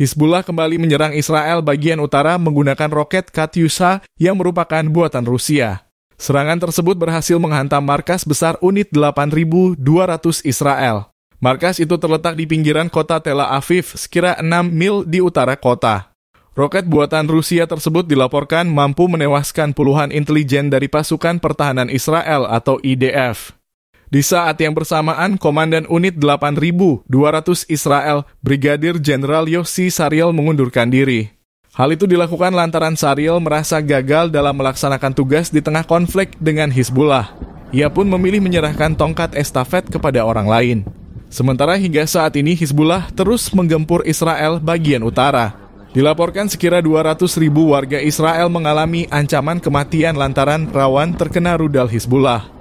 Hizbullah kembali menyerang Israel bagian utara menggunakan roket Katyusha yang merupakan buatan Rusia. Serangan tersebut berhasil menghantam markas besar unit 8.200 Israel. Markas itu terletak di pinggiran kota Tel Aviv, sekira 6 mil di utara kota. Roket buatan Rusia tersebut dilaporkan mampu menewaskan puluhan intelijen dari pasukan pertahanan Israel atau IDF. Di saat yang bersamaan, Komandan Unit 8200 Israel, Brigadir Jenderal Yossi Sariel mengundurkan diri. Hal itu dilakukan lantaran Sariel merasa gagal dalam melaksanakan tugas di tengah konflik dengan Hizbullah. Ia pun memilih menyerahkan tongkat estafet kepada orang lain. Sementara hingga saat ini Hizbullah terus menggempur Israel bagian utara. Dilaporkan sekira 200 ribu warga Israel mengalami ancaman kematian lantaran rawan terkena rudal Hizbullah.